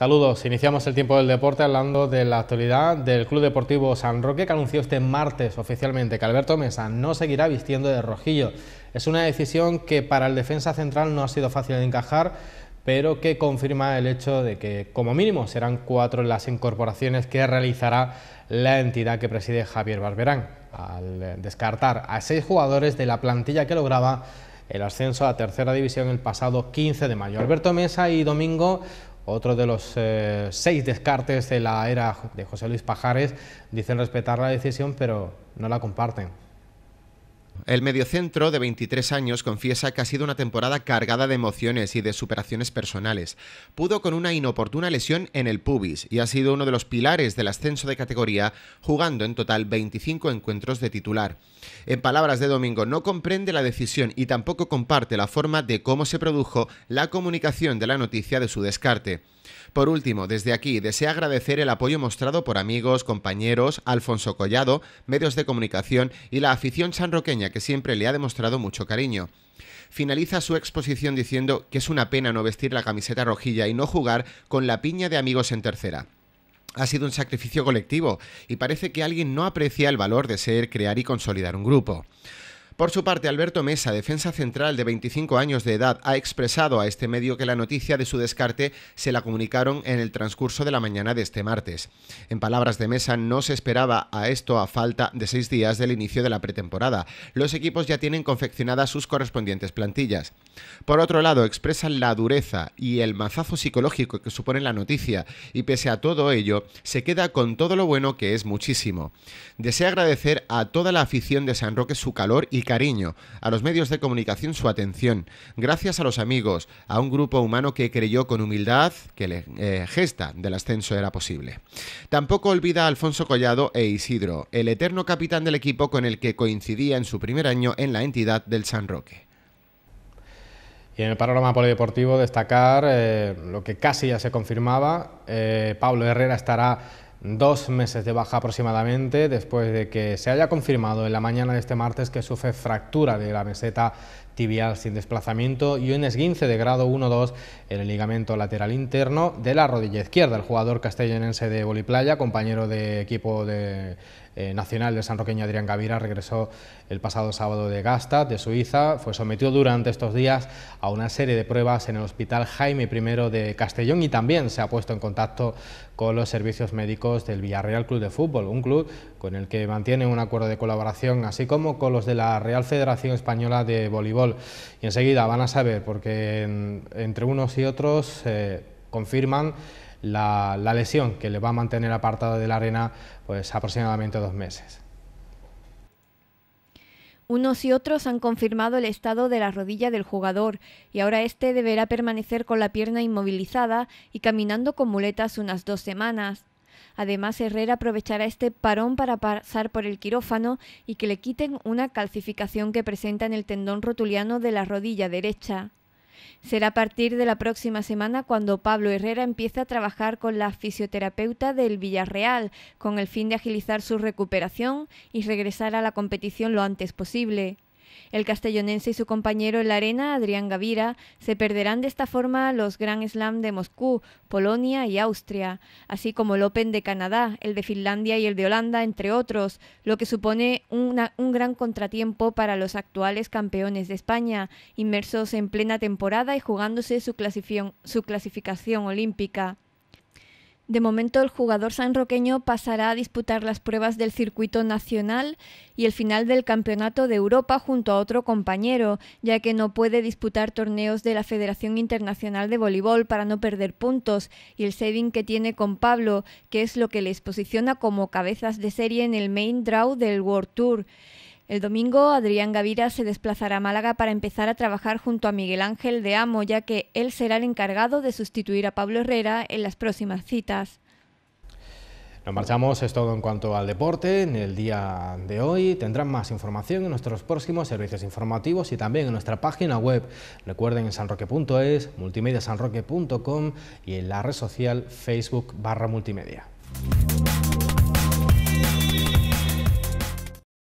Saludos, iniciamos el tiempo del deporte hablando de la actualidad del Club Deportivo San Roque que anunció este martes oficialmente que Alberto Mesa no seguirá vistiendo de rojillo. Es una decisión que para el defensa central no ha sido fácil de encajar, pero que confirma el hecho de que como mínimo serán cuatro las incorporaciones que realizará la entidad que preside Javier Barberán, al descartar a seis jugadores de la plantilla que lograba el ascenso a tercera división el pasado 15 de mayo. Alberto Mesa y Domingo otro de los eh, seis descartes de la era de José Luis Pajares dicen respetar la decisión, pero no la comparten. El mediocentro de 23 años confiesa que ha sido una temporada cargada de emociones y de superaciones personales. Pudo con una inoportuna lesión en el pubis y ha sido uno de los pilares del ascenso de categoría, jugando en total 25 encuentros de titular. En palabras de Domingo, no comprende la decisión y tampoco comparte la forma de cómo se produjo la comunicación de la noticia de su descarte. Por último, desde aquí desea agradecer el apoyo mostrado por amigos, compañeros, Alfonso Collado, medios de comunicación y la afición sanroqueña que siempre le ha demostrado mucho cariño finaliza su exposición diciendo que es una pena no vestir la camiseta rojilla y no jugar con la piña de amigos en tercera. Ha sido un sacrificio colectivo y parece que alguien no aprecia el valor de ser, crear y consolidar un grupo. Por su parte, Alberto Mesa, defensa central de 25 años de edad, ha expresado a este medio que la noticia de su descarte se la comunicaron en el transcurso de la mañana de este martes. En palabras de Mesa, no se esperaba a esto a falta de seis días del inicio de la pretemporada. Los equipos ya tienen confeccionadas sus correspondientes plantillas. Por otro lado, expresan la dureza y el mazazo psicológico que supone la noticia, y pese a todo ello, se queda con todo lo bueno que es muchísimo. Desea agradecer a toda la afición de San Roque su calor y cariño, a los medios de comunicación su atención, gracias a los amigos, a un grupo humano que creyó con humildad que la eh, gesta del ascenso era posible. Tampoco olvida a Alfonso Collado e Isidro, el eterno capitán del equipo con el que coincidía en su primer año en la entidad del San Roque. Y en el panorama polideportivo destacar eh, lo que casi ya se confirmaba, eh, Pablo Herrera estará dos meses de baja aproximadamente después de que se haya confirmado en la mañana de este martes que sufre fractura de la meseta tibial sin desplazamiento y un esguince de grado 1-2 en el ligamento lateral interno de la rodilla izquierda. El jugador castellonense de Boliplaya, compañero de equipo de, eh, nacional de San Roqueño Adrián Gavira regresó el pasado sábado de Gasta, de Suiza, fue sometido durante estos días a una serie de pruebas en el Hospital Jaime I de Castellón y también se ha puesto en contacto con los servicios médicos del Villarreal Club de Fútbol, un club con el que mantiene un acuerdo de colaboración, así como con los de la Real Federación Española de Voleibol. Y enseguida van a saber, porque entre unos y otros eh, confirman la, lesión que le va a mantener apartado de la arena pues aproximadamente dos meses. Unos y otros han confirmado el estado de la rodilla del jugador y ahora este deberá permanecer con la pierna inmovilizada y caminando con muletas unas dos semanas. Además, Herrera aprovechará este parón para pasar por el quirófano y que le quiten una calcificación que presenta en el tendón rotuliano de la rodilla derecha. Será a partir de la próxima semana cuando Pablo Herrera empieza a trabajar con la fisioterapeuta del Villarreal, con el fin de agilizar su recuperación y regresar a la competición lo antes posible. El castellonense y su compañero en la arena, Adrián Gavira, se perderán de esta forma los Grand Slam de Moscú, Polonia y Austria, así como el Open de Canadá, el de Finlandia y el de Holanda, entre otros, lo que supone un gran contratiempo para los actuales campeones de España, inmersos en plena temporada y jugándose su clasificación olímpica. De momento, el jugador sanroqueño pasará a disputar las pruebas del circuito nacional y el final del Campeonato de Europa junto a otro compañero, ya que no puede disputar torneos de la Federación Internacional de Voleibol para no perder puntos y el saving que tiene con Pablo, que es lo que les posiciona como cabezas de serie en el main draw del World Tour. El domingo, Adrián Gavira se desplazará a Málaga para empezar a trabajar junto a Miguel Ángel de Amo, ya que él será el encargado de sustituir a Pablo Herrera en las próximas citas. Nos marchamos, es todo en cuanto al deporte. En el día de hoy tendrán más información en nuestros próximos servicios informativos y también en nuestra página web. Recuerden en sanroque.es, multimediasanroque.com y en la red social Facebook barra multimedia.